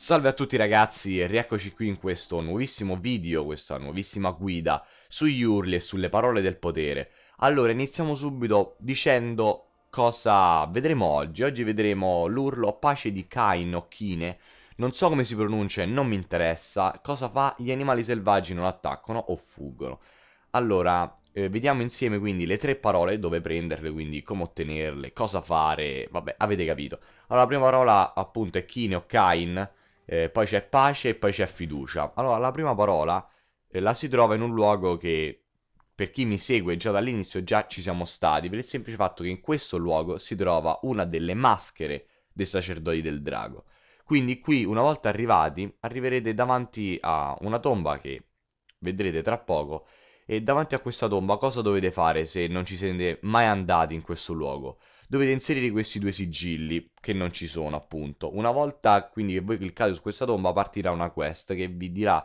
Salve a tutti ragazzi e rieccoci qui in questo nuovissimo video, questa nuovissima guida sugli urli e sulle parole del potere. Allora iniziamo subito dicendo cosa vedremo oggi. Oggi vedremo l'urlo pace di Kain o Kine, non so come si pronuncia e non mi interessa, cosa fa gli animali selvaggi non attaccano o fuggono. Allora, eh, vediamo insieme quindi le tre parole, dove prenderle, quindi come ottenerle, cosa fare, vabbè, avete capito. Allora, la prima parola appunto è Kine o Kain, eh, poi c'è pace e poi c'è fiducia. Allora, la prima parola eh, la si trova in un luogo che per chi mi segue già dall'inizio già ci siamo stati, per il semplice fatto che in questo luogo si trova una delle maschere dei sacerdoti del drago. Quindi qui, una volta arrivati, arriverete davanti a una tomba che vedrete tra poco. E davanti a questa tomba cosa dovete fare se non ci siete mai andati in questo luogo? dovete inserire questi due sigilli che non ci sono appunto. Una volta quindi che voi cliccate su questa tomba partirà una quest che vi dirà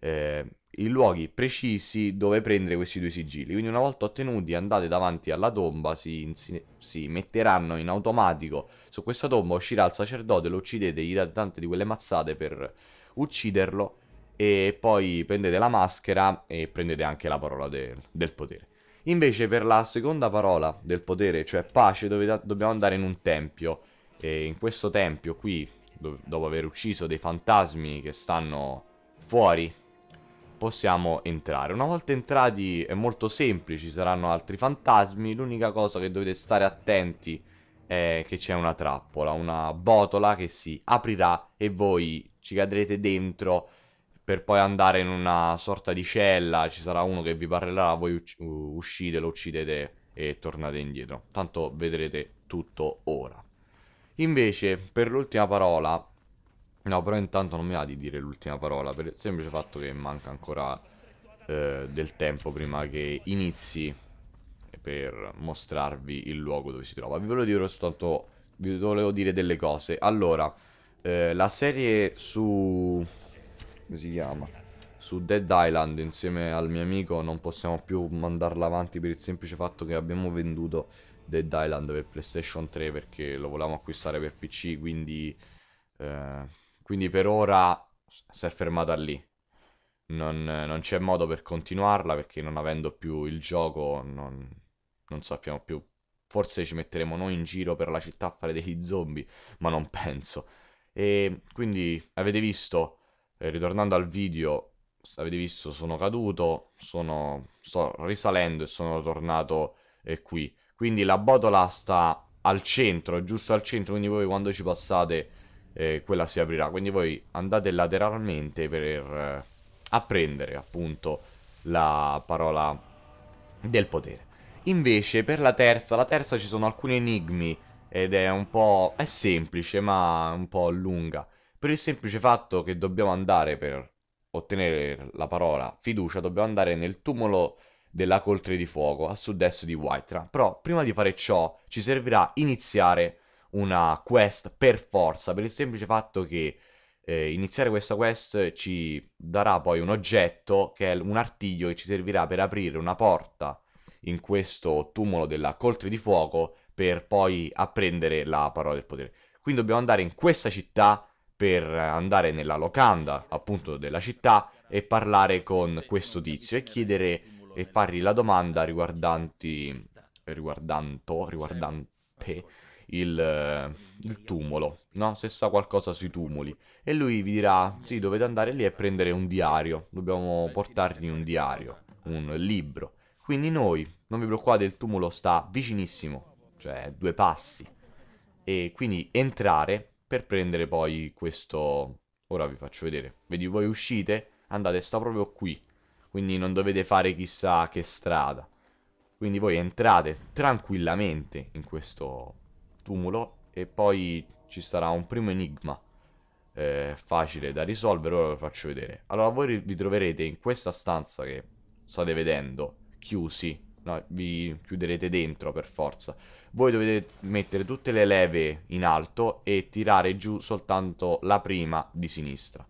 eh, i luoghi precisi dove prendere questi due sigilli. Quindi una volta ottenuti andate davanti alla tomba, si, si metteranno in automatico su questa tomba, uscirà il sacerdote, lo uccidete, gli date tante di quelle mazzate per ucciderlo e poi prendete la maschera e prendete anche la parola de del potere. Invece per la seconda parola del potere, cioè pace, dove, dobbiamo andare in un tempio. E in questo tempio qui, do dopo aver ucciso dei fantasmi che stanno fuori, possiamo entrare. Una volta entrati è molto semplice, ci saranno altri fantasmi. L'unica cosa che dovete stare attenti è che c'è una trappola, una botola che si aprirà e voi ci cadrete dentro per poi andare in una sorta di cella, ci sarà uno che vi parlerà, voi ucc- uscite, lo uccidete e tornate indietro. Tanto vedrete tutto ora. Invece, per l'ultima parola... No, però intanto non mi va di dire l'ultima parola, per il semplice fatto che manca ancora eh, del tempo prima che inizi per mostrarvi il luogo dove si trova. Vi volevo dire soltanto... Vi volevo dire delle cose. Allora, eh, la serie su come si chiama? Su Dead Island insieme al mio amico non possiamo più mandarla avanti per il semplice fatto che abbiamo venduto Dead Island per PlayStation 3 perché lo volevamo acquistare per PC, quindi, eh, quindi per ora si è fermata lì. Non, non c'è modo per continuarla perché non avendo più il gioco non, non sappiamo più. Forse ci metteremo noi in giro per la città a fare degli zombie, ma non penso. E quindi avete visto eh, ritornando al video, avete visto, sono caduto, sono, sto risalendo e sono tornato eh, qui. Quindi la botola sta al centro, giusto al centro, quindi voi quando ci passate eh, quella si aprirà. Quindi voi andate lateralmente per eh, apprendere appunto la parola del potere. Invece per la terza, la terza ci sono alcuni enigmi ed è un po'... è semplice ma un po' lunga per il semplice fatto che dobbiamo andare per ottenere la parola fiducia, dobbiamo andare nel tumulo della coltre di fuoco a sud-est di Whiterun. Però prima di fare ciò ci servirà iniziare una quest per forza, per il semplice fatto che eh, iniziare questa quest ci darà poi un oggetto che è un artiglio che ci servirà per aprire una porta in questo tumulo della coltre di fuoco per poi apprendere la parola del potere. Quindi dobbiamo andare in questa città per andare nella locanda appunto della città e parlare con questo tizio e chiedere e fargli la domanda riguardanti riguardanto riguardante il, il tumulo, no? Se sa qualcosa sui tumuli e lui vi dirà "Sì, dovete andare lì e prendere un diario, dobbiamo portargli un diario, un libro". Quindi noi, non vi preoccupate, il tumulo sta vicinissimo, cioè due passi. E quindi entrare per prendere poi questo... Ora vi faccio vedere. Vedi, voi uscite, andate, sta proprio qui. Quindi non dovete fare chissà che strada. Quindi voi entrate tranquillamente in questo tumulo e poi ci sarà un primo enigma eh, facile da risolvere, ora vi faccio vedere. Allora voi vi troverete in questa stanza che state vedendo, chiusi, no, vi chiuderete dentro per forza. Voi dovete mettere tutte le leve in alto e tirare giù soltanto la prima di sinistra.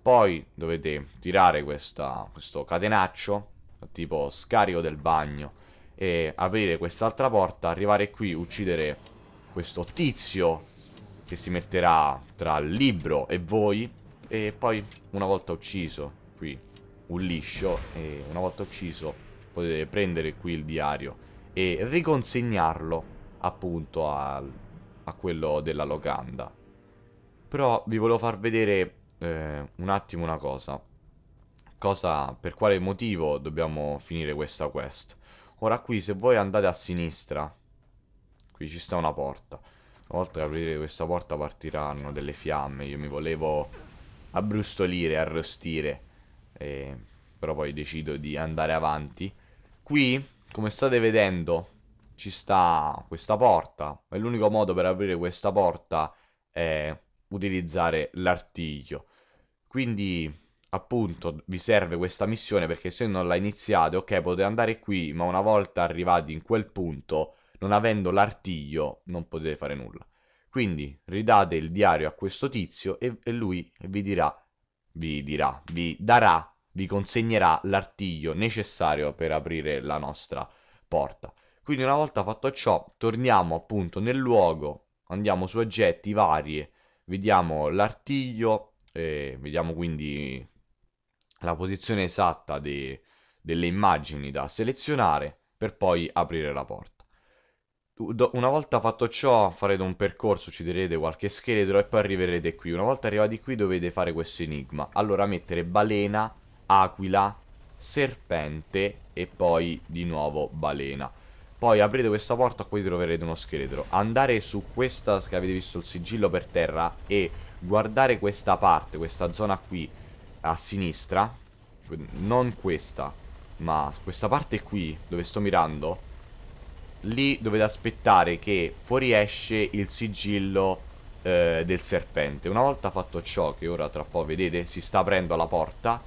Poi dovete tirare questa, questo catenaccio, tipo scarico del bagno, e aprire quest'altra porta, arrivare qui, uccidere questo tizio che si metterà tra il libro e voi e poi una volta ucciso qui un liscio e una volta ucciso potete prendere qui il diario e riconsegnarlo appunto a, a quello della locanda. Però vi volevo far vedere eh, un attimo una cosa. cosa. Per quale motivo dobbiamo finire questa quest? Ora qui se voi andate a sinistra, qui ci sta una porta. Una volta che aprite questa porta partiranno delle fiamme. Io mi volevo abbrustolire, arrostire. Eh, però poi decido di andare avanti Qui, come state vedendo, ci sta questa porta. E l'unico modo per aprire questa porta è utilizzare l'artiglio. Quindi appunto vi serve questa missione perché se non la iniziate ok potete andare qui ma una volta arrivati in quel punto non avendo l'artiglio non potete fare nulla quindi ridate il diario a questo tizio e, e lui vi dirà vi dirà vi darà vi consegnerà l'artiglio necessario per aprire la nostra porta. Quindi una volta fatto ciò, torniamo appunto nel luogo, andiamo su oggetti varie, vediamo l'artiglio, eh, vediamo quindi la posizione esatta de delle immagini da selezionare per poi aprire la porta. Una volta fatto ciò farete un percorso, ucciderete qualche scheletro e poi arriverete qui. Una volta arrivati qui dovete fare questo enigma. Allora mettere balena aquila, serpente e poi di nuovo balena. Poi aprite questa porta, qui troverete uno scheletro. Andare su questa, che avete visto il sigillo per terra, e guardare questa parte, questa zona qui, a sinistra. Non questa, ma questa parte qui, dove sto mirando. Lì dovete aspettare che fuoriesce il sigillo eh, del serpente. Una volta fatto ciò, che ora tra poco vedete, si sta aprendo la porta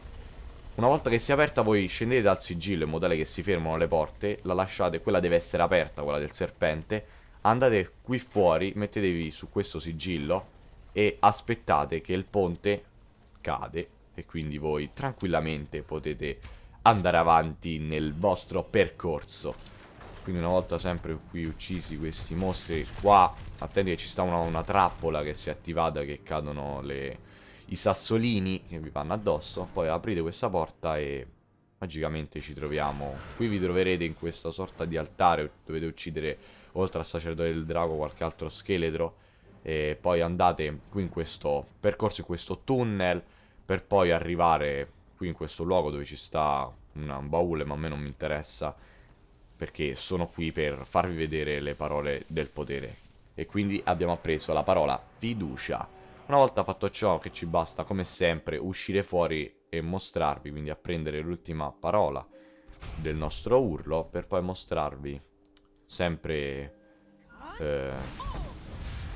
una volta che si è aperta voi scendete dal sigillo in modo tale che si fermano le porte, la lasciate, quella deve essere aperta, quella del serpente, andate qui fuori, mettetevi su questo sigillo e aspettate che il ponte cade e quindi voi tranquillamente potete andare avanti nel vostro percorso. Quindi una volta sempre qui uccisi questi mostri qua, attenti che ci sta una, una trappola che si è attivata che cadono le i sassolini che vi vanno addosso, poi aprite questa porta e magicamente ci troviamo. Qui vi troverete in questa sorta di altare, dovete uccidere oltre al sacerdote del drago qualche altro scheletro e poi andate qui in questo percorso, in questo tunnel per poi arrivare qui in questo luogo dove ci sta un baule ma a me non mi interessa perché sono qui per farvi vedere le parole del potere e quindi abbiamo appreso la parola fiducia una volta fatto ciò che ci basta come sempre uscire fuori e mostrarvi, quindi a prendere l'ultima parola del nostro urlo per poi mostrarvi sempre eh,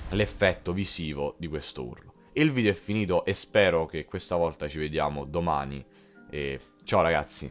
l'effetto visivo di questo urlo. Il video è finito e spero che questa volta ci vediamo domani e ciao ragazzi!